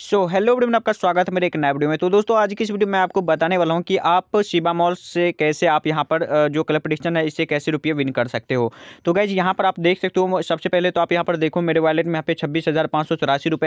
so hello video में आपका स्वागत है मेरे एक नया वीडियो में तो दोस्तों आज की इस वीडियो में आपको बताने वाला हूँ कि आप शिबा मॉल से कैसे आप यहाँ पर जो प्रडिक्शन है इससे कैसे रुपये विन कर सकते हो तो गाइज यहाँ पर आप देख सकते हो सबसे पहले तो आप यहाँ पर देखो मेरे वॉलेट में यहाँ पे छब्बीस हज़ार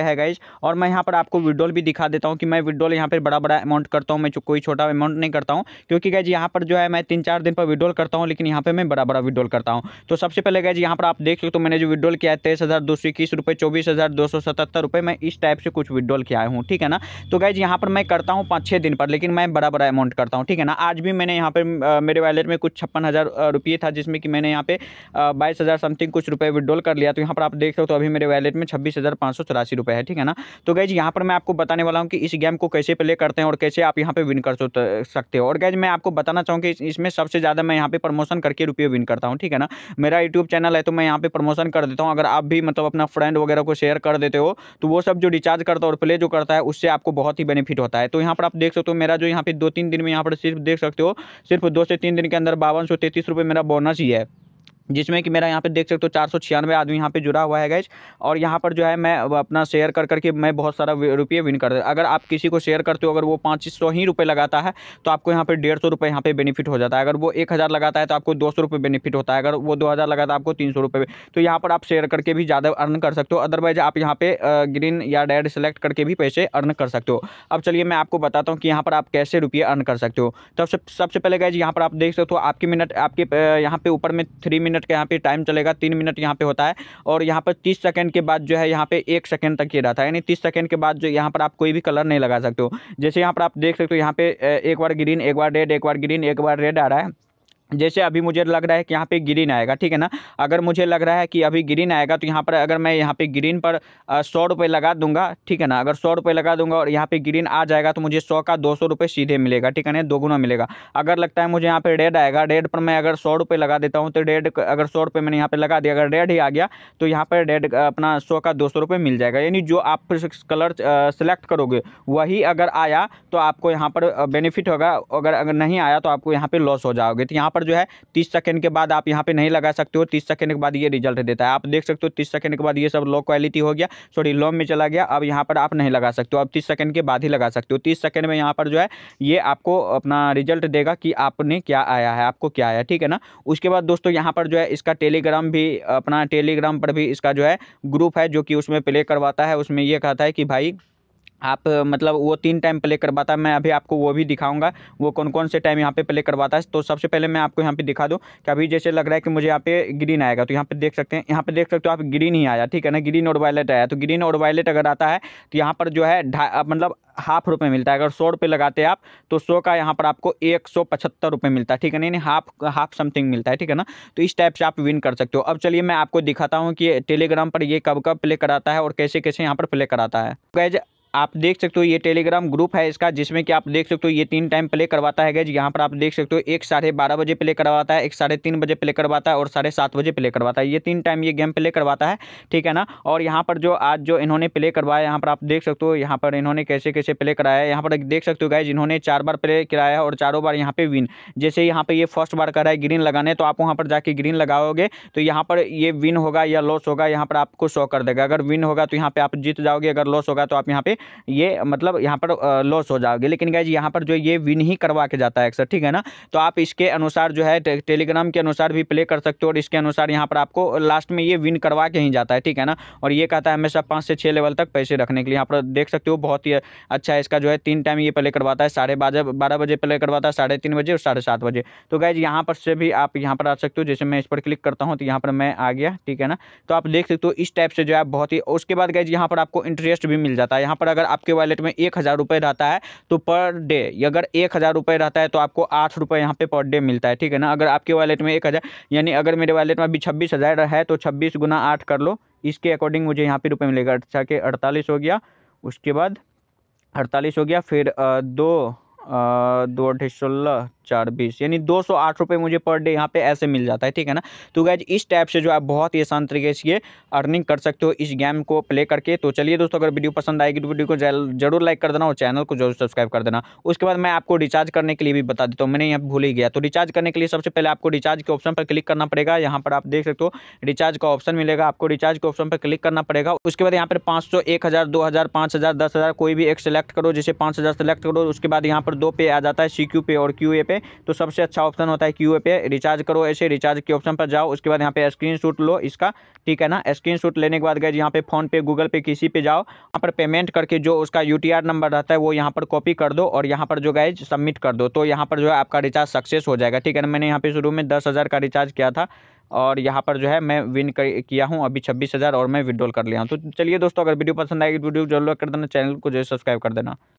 है गाइज और मैं यहाँ पर आपको विड्रॉल भी दिखा देता हूँ कि मैं विड्रॉल यहाँ पर बड़ा बड़ा अमाउंट करता हूँ मैं कोई छोटा अमाउंट नहीं करता हूँ क्योंकि गाइज यहाँ पर जो है मैं तीन चार दिन पर विड्रॉल करता हूँ लेकिन यहाँ पर मैं बड़ा बड़ा विड्रॉल करता हूँ तो सबसे पहले गाइज यहाँ पर आप देख सकते हो मैंने जो विड्रॉल किया है तेईस हज़ार दो सौ इक्कीस रुपये चौबीस हज़ार दो सौ सतहत्तर रुपये मैं इस टाइप से कुछ विड्रॉल निकाल के आया हूँ ठीक है ना तो गाइज यहाँ पर मैं करता हूँ पाँच छः दिन पर लेकिन मैं बड़ा बड़ा अमाउंट करता हूँ ठीक है ना आज भी मैंने यहाँ पर मेरे वैलेट में कुछ छप्पन हज़ार रुपये था जिसमें कि मैंने यहाँ पे बाईस हज़ार समथिंग कुछ रुपये विड्रॉल कर लिया तो यहाँ पर आप देख सकते हो तो अभी मेरे वैलेट में छब्बीस हज़ार सौ चौरासी है ठीक है ना तो गाइज यहाँ पर मैं आपको बताने वाला हूँ कि इस गेम को कैसे प्ले करते हैं और कैसे आप यहाँ पर विन कर सकते हो और गैज मैं आपको बताना चाहूँगी इसमें सबसे ज़्यादा मैं यहाँ पर प्रमोशन करके रुपये विन करता हूँ ठीक है ना मेरा यूट्यूब चैनल है तो मैं यहाँ पर प्रमोशन कर देता हूँ अगर आप भी मतलब अपना फ्रेंड वगैरह को शेयर कर देते हो तो वो सब जो रिचार्ज करता है और प्ले डिस्प्ले जो करता है उससे आपको बहुत ही बेनिफिट होता है तो यहाँ पर आप देख सकते हो मेरा जो यहाँ पे दो तीन दिन में यहाँ पर सिर्फ देख सकते हो सिर्फ दो से तीन दिन के अंदर बावन सौ तैतीस रुपये मेरा बोनस ही है जिसमें कि मेरा यहाँ पे देख सकते हो चार सौ छियानवे आदमी यहाँ पे जुड़ा हुआ है गैज और यहाँ पर जो है मैं अपना शेयर कर करके मैं बहुत सारा रुपये विन कर अगर आप किसी को शेयर करते हो अगर वो पाँच सौ ही रुपये लगाता है तो आपको यहाँ पे डेढ़ सौ रुपये यहाँ पे बेनिफिट हो जाता है अगर वो एक हज़ार लगाता है तो आपको दो सौ रुपये बेनिफिट होता है अगर वो दो हज़ार लगाता है आपको तीन सौ रुपये तो यहाँ पर आप शेयर करके भी ज़्यादा अर्न कर सकते हो अदरवाइज आप यहाँ पर ग्रीन या रेड सेलेक्ट करके भी पैसे अर्न कर सकते हो अब चलिए मैं आपको बताता हूँ कि यहाँ पर आप कैसे रुपये अर्न कर सकते हो तो सबसे पहले गैज यहाँ पर आप देख सकते हो आपके मिनट आपके यहाँ पे ऊपर में थ्री मिनट मिनट का यहाँ पे टाइम चलेगा तीन मिनट यहाँ पे होता है और यहाँ पर तीस सेकेंड के बाद जो है यहाँ पे एक सेकेंड तक ये रहता है यानी तीस सेकेंड के बाद जो यहाँ पर आप कोई भी कलर नहीं लगा सकते हो जैसे यहाँ पर आप देख सकते हो यहाँ पे एक बार ग्रीन एक बार रेड एक बार ग्रीन एक बार रेड आ रहा है जैसे अभी मुझे लग रहा है कि यहाँ पे ग्रीन आएगा ठीक है ना अगर मुझे लग रहा है कि अभी ग्रीन आएगा तो यहाँ पर अगर मैं यहाँ पे ग्रीन पर सौ रुपये लगा दूंगा ठीक है ना अगर सौ रुपये लगा दूंगा और यहाँ पे ग्रीन आ जाएगा तो मुझे सौ का दो सौ रुपये सीधे मिलेगा ठीक है ना दोगुना मिलेगा अगर लगता है मुझे यहाँ पर रेड आएगा रेड पर मैं अगर सौ रुपये लगा देता हूँ तो रेड अगर सौ रुपये मैंने यहाँ पर लगा दिया अगर रेड ही आ गया तो यहाँ पर रेड अपना सौ का दो सौ रुपये मिल जाएगा यानी जो आप कलर सेलेक्ट करोगे वही अगर आया तो आपको यहाँ पर बेनिफिट होगा अगर अगर नहीं आया तो आपको यहाँ पर लॉस हो जाओगे तो यहाँ पर नंबर जो है तीस सेकेंड के बाद आप यहाँ पे नहीं लगा सकते हो तीस सेकेंड के बाद ये रिजल्ट देता है आप देख सकते हो तीस सेकेंड के बाद ये सब लो क्वालिटी हो गया सॉरी लो में चला गया अब यहाँ पर आप नहीं लगा सकते हो अब तीस सेकेंड के बाद ही लगा सकते हो तीस सेकेंड में यहाँ पर जो है ये आपको अपना रिजल्ट देगा कि आपने क्या आया है आपको क्या आया ठीक है ना उसके बाद दोस्तों यहाँ पर जो है इसका टेलीग्राम भी अपना टेलीग्राम पर भी इसका जो है ग्रुप है जो कि उसमें प्ले करवाता है उसमें यह कहता है कि भाई आप मतलब वो तीन टाइम प्ले करवाता है मैं अभी आपको वो भी दिखाऊंगा वो कौन कौन से टाइम यहाँ पे प्ले करवाता है तो सबसे पहले मैं आपको यहाँ पे दिखा दूँ कि अभी जैसे लग रहा है कि मुझे यहाँ पे ग्रीन आएगा तो यहाँ पे देख सकते हैं यहाँ पे देख सकते हो आप ग्रीन ही आया ठीक है ना ग्रीन और वायलेट आया तो ग्रीन और वायलेट अगर आता है तो यहाँ पर जो है मतलब हाफ रुपये मिलता है अगर सौ रुपये लगाते आप तो सौ का यहाँ पर आपको एक सौ पचहत्तर रुपये मिलता है ठीक है नहीं नहीं हाफ हाफ समथिंग मिलता है ठीक है ना तो इस टाइप से आप विन कर सकते हो अब चलिए मैं आपको दिखाता हूँ कि टेलीग्राम पर ये कब कब प्ले कराता है और कैसे कैसे यहाँ पर प्ले कराता है गैज आप देख सकते हो ये टेलीग्राम ग्रुप है इसका जिसमें कि आप देख सकते हो ये तीन टाइम प्ले करवाता है गैज यहाँ पर आप देख सकते हो एक साढ़े बारह बजे प्ले करवाता है एक साढ़े तीन बजे प्ले करवाता है और साढ़े सात बजे प्ले करवाता है ये तीन टाइम ये गेम प्ले करवाता है ठीक है ना और यहाँ पर जो आज जो इन्होंने प्ले करवाया यहाँ पर आप देख सकते हो यहाँ पर इन्होंने कैसे कैसे प्ले कराया है यहाँ पर देख सकते हो गैज इन्होंने चार बार प्ले कराया है और चारों बार यहाँ पर विन जैसे यहाँ पर ये फर्स्ट बार करा है ग्रीन लगाने तो आप वहाँ पर जाके ग्रीन लगाओगे तो यहाँ पर ये विन होगा या लॉस होगा यहाँ पर आपको शो कर देगा अगर विन होगा तो यहाँ पर आप जीत जाओगे अगर लॉस होगा तो आप यहाँ पर ये मतलब यहाँ पर लॉस हो जाओगे लेकिन गाइज यहाँ पर जो ये विन ही करवा के जाता है अक्सर ठीक है ना तो आप इसके अनुसार जो है टेलीग्राम के अनुसार भी प्ले कर सकते हो और इसके अनुसार यहाँ पर आपको लास्ट में ये विन करवा के ही जाता है ठीक है ना और ये कहता है हमेशा पाँच से छः लेवल तक पैसे रखने के लिए यहाँ पर देख सकते हो बहुत ही अच्छा है इसका जो है तीन टाइम ये प्ले करवाता है साढ़े बारह बजे प्ले करवाता है साढ़े तीन बजे और साढ़े सात बजे तो गाइज यहाँ पर से भी आप यहाँ पर आ सकते हो जैसे मैं इस पर क्लिक करता हूँ तो यहाँ पर मैं आ गया ठीक है ना तो आप देख सकते हो इस टाइप से जो है बहुत ही उसके बाद गाइज यहाँ पर आपको इंटरेस्ट भी मिल जाता है यहाँ पर अगर आपके वॉलेट में एक हज़ार रुपये रहता है तो पर डे अगर एक हज़ार रुपये रहता है तो आपको आठ रुपये यहाँ पे पर डे मिलता है ठीक है ना अगर आपके वॉलेट में एक हज़ार यानी अगर मेरे वॉलेट में अभी छब्बीस हज़ार है तो छब्बीस गुना आठ कर लो इसके अकॉर्डिंग मुझे यहाँ पर रुपये मिलेगा अच्छा के अड़तालीस हो गया उसके बाद अड़तालीस हो गया फिर दो दो अठे सोलह चार बीस यानी दो सौ आठ रुपये मुझे पर डे यहाँ पे ऐसे मिल जाता है ठीक है ना तो गैज इस टाइप से जो आप बहुत ही आसान तरीके से अर्निंग कर सकते हो इस गेम को प्ले करके तो चलिए दोस्तों अगर वीडियो पसंद आएगी तो वीडियो को जरूर लाइक कर देना और चैनल को जरूर सब्सक्राइब कर देना उसके बाद मैं आपको रिचार्ज करने के लिए भी बता देता हूँ मैंने यहाँ भूल ही गया तो रिचार्ज करने के लिए सबसे पहले आपको रिचार्ज के ऑप्शन पर क्लिक करना पड़ेगा यहाँ पर आप देख सकते हो रिचार्ज का ऑप्शन मिलेगा आपको रिचार्ज के ऑप्शन पर क्लिक करना पड़ेगा उसके बाद यहाँ पर पाँच सौ एक हज़ार दो हज़ार पाँच हज़ार दस हज़ार कोई भी एक सेलेक्ट करो जैसे पाँच हज़ार सेलेक्ट करो उसके बाद यहाँ पर पर दो पे आ जाता है सी क्यू पे और क्यू ए पे तो सबसे अच्छा ऑप्शन होता है क्यू ए पे रिचार्ज करो ऐसे रिचार्ज के ऑप्शन पर जाओ उसके बाद यहाँ पे स्क्रीन शूट लो इसका ठीक है ना स्क्रीन शूट लेने के बाद गए यहाँ पे फोन पे गूगल पे किसी पे जाओ यहाँ पर पेमेंट करके जो उसका यू नंबर रहता है वो यहाँ पर कॉपी कर दो और यहाँ पर जो गए सबमिट कर दो तो यहाँ पर जो है आपका रिचार्ज सक्सेस हो जाएगा ठीक है ना मैंने यहाँ पे शुरू में दस हज़ार का रिचार्ज किया था और यहाँ पर जो है मैं विन कर, किया हूँ अभी छब्बीस हज़ार और मैं विड्रॉल कर लिया हूँ तो चलिए दोस्तों अगर वीडियो पसंद आएगी वीडियो तो जरूर कर देना चैनल को जो है सब्सक्राइब कर देना